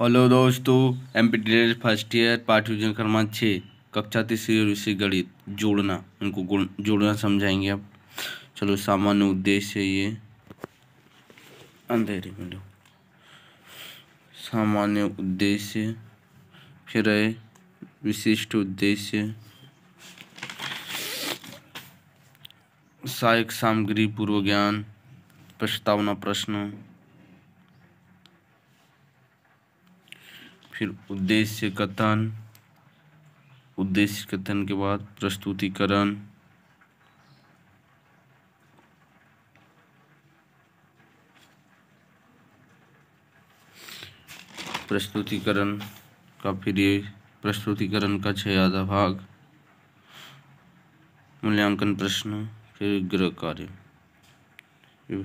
hello दोस्तों M P D first year पाठ क्रमांक छः कक्षा तीसरी और गणित जोड़ना उनको जोड़ना समझाएंगे अब चलो सामान्य उद्देश्य ये अंधेरे में लो सामान्य उद्देश्य फिर है विशिष्ट उद्देश्य सहायक सामग्री पूर्व ज्ञान प्रस्तावना प्रश्न फिर उद्देश्य कथन उद्देश्य कथन के बाद प्रस्तुतिकरण प्रस्तुतिकरण का फिर ये प्रस्तुतिकरण का आधा भाग मूल्यांकन प्रश्न फिर गृह कार्य